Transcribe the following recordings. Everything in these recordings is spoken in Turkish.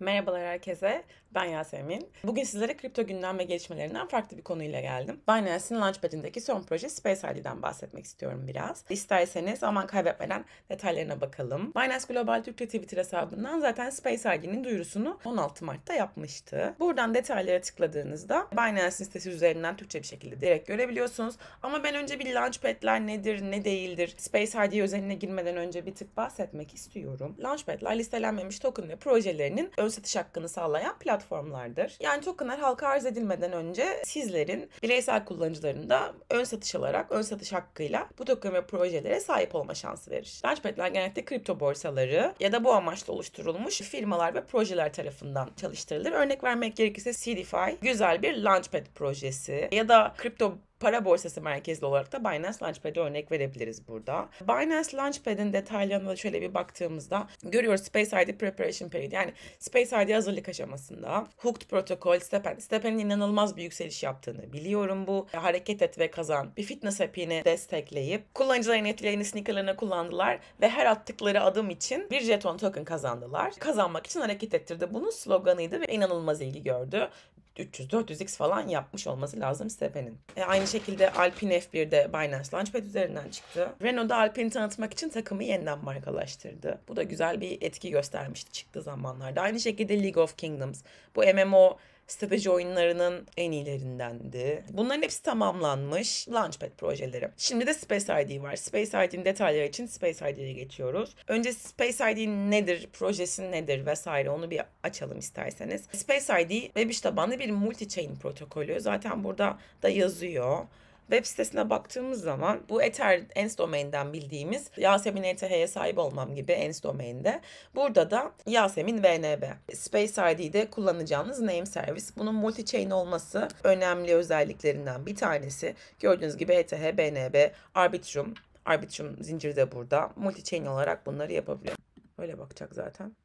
Merhabalar herkese, ben Yasemin. Bugün sizlere kripto gündem ve gelişmelerinden farklı bir konuyla geldim. Binance'in Launchpad'indeki son proje Space ID'den bahsetmek istiyorum biraz. İsterseniz aman kaybetmeden detaylarına bakalım. Binance Global Türkçe Twitter hesabından zaten Space ID'nin duyurusunu 16 Mart'ta yapmıştı. Buradan detaylara tıkladığınızda Binance sitesi üzerinden Türkçe bir şekilde direkt görebiliyorsunuz. Ama ben önce bir Launchpad'ler nedir, ne değildir, Space ID özeline girmeden önce bir tık bahsetmek istiyorum. Launchpad'ler listelenmemiş token ve projelerinin ön satış hakkını sağlayan platformlardır. Yani tokenlar halka arz edilmeden önce sizlerin bireysel kullanıcıların da ön satış alarak ön satış hakkıyla bu token ve projelere sahip olma şansı verir. Launchpad'ler genellikle kripto borsaları ya da bu amaçla oluşturulmuş firmalar ve projeler tarafından çalıştırılır. Örnek vermek gerekirse CDFI güzel bir Launchpad projesi ya da kripto para borsası merkezli olarak da Binance Launchpad'e örnek verebiliriz burada. Binance Launchpad'in detaylarına da şöyle bir baktığımızda görüyoruz Space ID Preparation Period yani Space ID hazırlık aşamasında Hooked Protocol, Stepen. Stepen'in inanılmaz bir yükseliş yaptığını biliyorum bu. Hareket et ve kazan bir fitness app'ini destekleyip kullanıcıların etkilerini sneakerlarına kullandılar ve her attıkları adım için bir jeton token kazandılar. Kazanmak için hareket ettirdi. Bunun sloganıydı ve inanılmaz ilgi gördü. 300-400x falan yapmış olması lazım Stepen'in. E, aynı şekilde Alpine F1'de Binance Launchpad üzerinden çıktı. Renault da Alpine'i tanıtmak için takımı yeniden markalaştırdı. Bu da güzel bir etki göstermişti çıktığı zamanlarda. Aynı şekilde League of Kingdoms. Bu MMO strateji oyunlarının en iyilerindendi. Bunların hepsi tamamlanmış Launchpad projeleri. Şimdi de Space ID var. Space ID'nin detayları için Space ID'ye geçiyoruz. Önce Space ID nedir, projesi nedir vesaire onu bir açalım isterseniz. Space ID web iş tabanlı bir multi-chain protokolü. Zaten burada da yazıyor. Web sitesine baktığımız zaman bu Ether Ens Domain'den bildiğimiz Yasemin ETH'ye sahip olmam gibi Ens Domain'de. Burada da Yasemin VNB. Space ID'de kullanacağınız name service. Bunun multi-chain olması önemli özelliklerinden bir tanesi. Gördüğünüz gibi ETH, BNB, Arbitrum. Arbitrum zincirde burada. Multi-chain olarak bunları yapabiliyor. Öyle bakacak zaten.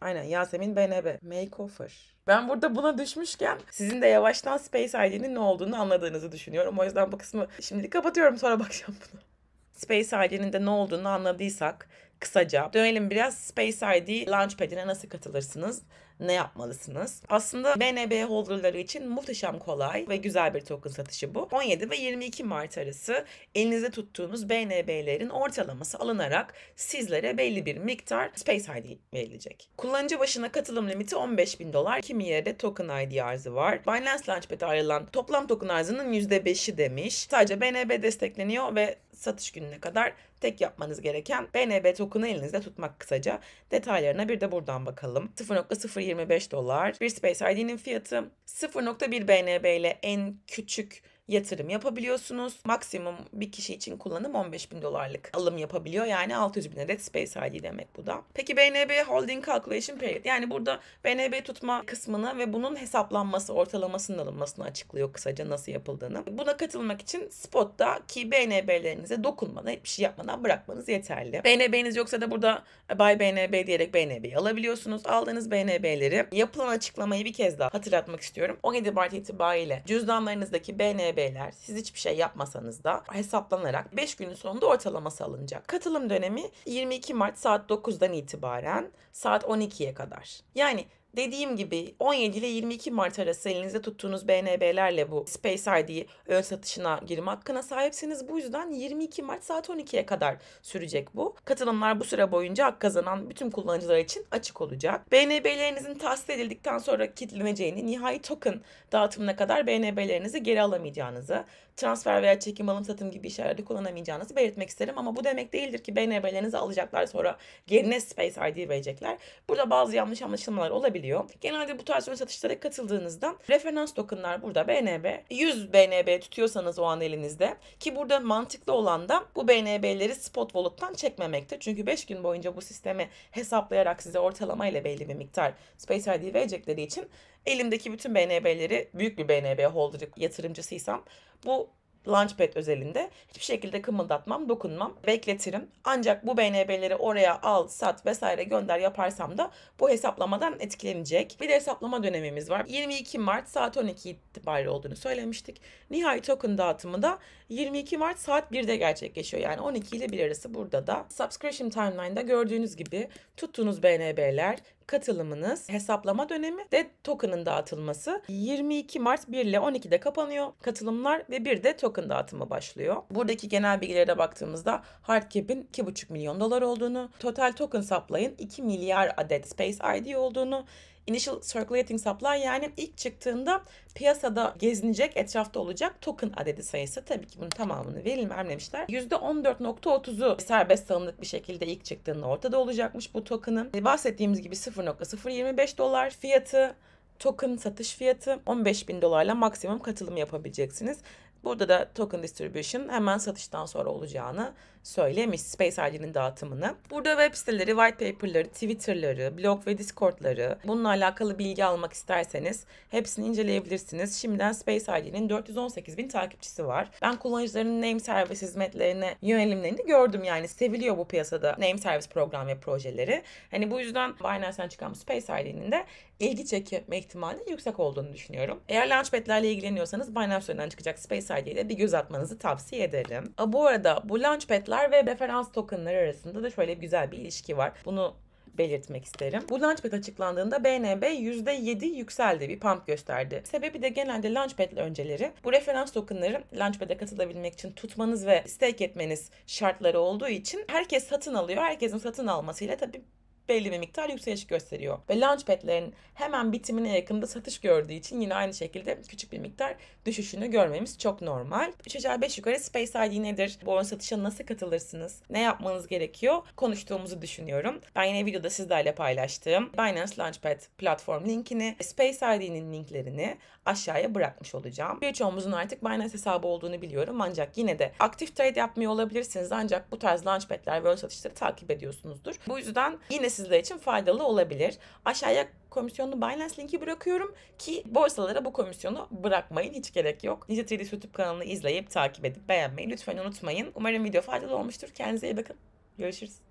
Aynen Yasemin BNB. Makeover. Ben burada buna düşmüşken sizin de yavaştan Space ID'nin ne olduğunu anladığınızı düşünüyorum. O yüzden bu kısmı şimdi kapatıyorum sonra bakacağım buna. Space ID'nin de ne olduğunu anladıysak kısaca dönelim biraz Space ID Launchpad'ine nasıl katılırsınız? ne yapmalısınız? Aslında BNB holderları için muhteşem kolay ve güzel bir token satışı bu. 17 ve 22 Mart arası elinize tuttuğunuz BNB'lerin ortalaması alınarak sizlere belli bir miktar Space ID verilecek. Kullanıcı başına katılım limiti 15 bin dolar. Kimi yerde token ID arzı var. Binance Launchpad'e ayrılan toplam token arzının %5'i demiş. Sadece BNB destekleniyor ve satış gününe kadar tek yapmanız gereken BNB token'ı elinizde tutmak kısaca. Detaylarına bir de buradan bakalım. 0.025 dolar. Bir Space ID'nin fiyatı 0.1 BNB ile en küçük yatırım yapabiliyorsunuz. Maksimum bir kişi için kullanım 15 bin dolarlık alım yapabiliyor. Yani 600 bin adet Space ID demek bu da. Peki BNB Holding Calculation Period. Yani burada BNB tutma kısmını ve bunun hesaplanması, ortalamasının alınmasını açıklıyor kısaca nasıl yapıldığını. Buna katılmak için spotta ki BNB'lerinize dokunmadan, hiçbir şey yapmadan bırakmanız yeterli. BNB'niz yoksa da burada Buy BNB diyerek BNB'yi alabiliyorsunuz. Aldığınız BNB'leri yapılan açıklamayı bir kez daha hatırlatmak istiyorum. 17 Mart itibariyle cüzdanlarınızdaki BNB denemeler, siz hiçbir şey yapmasanız da hesaplanarak 5 günün sonunda ortalaması alınacak. Katılım dönemi 22 Mart saat 9'dan itibaren saat 12'ye kadar. Yani Dediğim gibi 17 ile 22 Mart arası elinizde tuttuğunuz BNB'lerle bu Space ID'yi ön satışına girme hakkına sahipsiniz. Bu yüzden 22 Mart saat 12'ye kadar sürecek bu. Katılımlar bu süre boyunca hak kazanan bütün kullanıcılar için açık olacak. BNB'lerinizin tahsis edildikten sonra kilitleneceğini, nihai token dağıtımına kadar BNB'lerinizi geri alamayacağınızı, transfer veya çekim alım satım gibi işlerde kullanamayacağınızı belirtmek isterim. Ama bu demek değildir ki BNB'lerinizi alacaklar sonra yerine Space ID verecekler. Burada bazı yanlış anlaşılmalar olabiliyor. Genelde bu tarz ön satışlara katıldığınızda referans tokenlar burada BNB. 100 BNB tutuyorsanız o an elinizde ki burada mantıklı olan da bu BNB'leri spot wallet'tan çekmemektir. Çünkü 5 gün boyunca bu sistemi hesaplayarak size ortalama ile belli bir miktar Space ID verecekleri için elimdeki bütün BNB'leri büyük bir BNB holder yatırımcısıysam bu Launchpad özelinde hiçbir şekilde kımıldatmam, dokunmam, bekletirim. Ancak bu BNB'leri oraya al, sat vesaire gönder yaparsam da bu hesaplamadan etkilenecek. Bir de hesaplama dönemimiz var. 22 Mart saat 12 itibariyle olduğunu söylemiştik. Nihai token dağıtımı da 22 Mart saat 1'de gerçekleşiyor. Yani 12 ile 1 arası burada da. Subscription timeline'da gördüğünüz gibi tuttuğunuz BNB'ler, katılımınız, hesaplama dönemi ve token'ın dağıtılması 22 Mart 1 ile 12'de kapanıyor katılımlar ve bir de token dağıtımı başlıyor. Buradaki genel bilgilere baktığımızda Hardcap'in 2,5 milyon dolar olduğunu, total token saplayın 2 milyar adet Space ID olduğunu, Initial Circulating Supply yani ilk çıktığında piyasada gezinecek, etrafta olacak token adedi sayısı. Tabii ki bunun tamamını verilmemişler. %14.30'u serbest tanımlık bir şekilde ilk çıktığında ortada olacakmış bu token'ın. E, bahsettiğimiz gibi 0.025 dolar fiyatı token satış fiyatı 15 bin dolarla maksimum katılım yapabileceksiniz. Burada da token distribution hemen satıştan sonra olacağını söylemiş Space ID'nin dağıtımını. Burada web siteleri, white paper'ları, Twitter'ları, blog ve Discord'ları bununla alakalı bilgi almak isterseniz hepsini inceleyebilirsiniz. Şimdiden Space ID'nin 418 bin takipçisi var. Ben kullanıcıların name service hizmetlerine yönelimlerini gördüm yani seviliyor bu piyasada name service program ve projeleri. Hani bu yüzden Binance'den çıkan Space ID'nin de ilgi çekme ihtimali yüksek olduğunu düşünüyorum. Eğer launchpad'lerle ilgileniyorsanız Binance üzerinden çıkacak Space ID'de bir göz atmanızı tavsiye ederim. A, bu arada bu launchpad'ler ve referans tokenları arasında da şöyle bir güzel bir ilişki var. Bunu belirtmek isterim. Bu Launchpad açıklandığında BNB %7 yükseldi, bir pump gösterdi. Sebebi de genelde Launchpad önceleri bu referans tokenları Launchpad'e katılabilmek için tutmanız ve stake etmeniz şartları olduğu için herkes satın alıyor. Herkesin satın almasıyla tabii belli bir miktar yükseliş gösteriyor. Ve launchpad'lerin hemen bitimine yakında satış gördüğü için yine aynı şekilde küçük bir miktar düşüşünü görmemiz çok normal. 3 aşağı 5 yukarı Space ID nedir? Bu oyun satışa nasıl katılırsınız? Ne yapmanız gerekiyor? Konuştuğumuzu düşünüyorum. Ben yine videoda sizlerle paylaştığım Binance Launchpad platform linkini, Space ID'nin linklerini aşağıya bırakmış olacağım. Birçoğumuzun artık Binance hesabı olduğunu biliyorum ancak yine de aktif trade yapmıyor olabilirsiniz ancak bu tarz launchpad'ler ve ön satışları takip ediyorsunuzdur. Bu yüzden yine sizler için faydalı olabilir. Aşağıya komisyonlu Binance linki bırakıyorum ki borsalara bu komisyonu bırakmayın hiç gerek yok. Nice 3 YouTube kanalını izleyip takip edip beğenmeyi lütfen unutmayın. Umarım video faydalı olmuştur. Kendinize iyi bakın. Görüşürüz.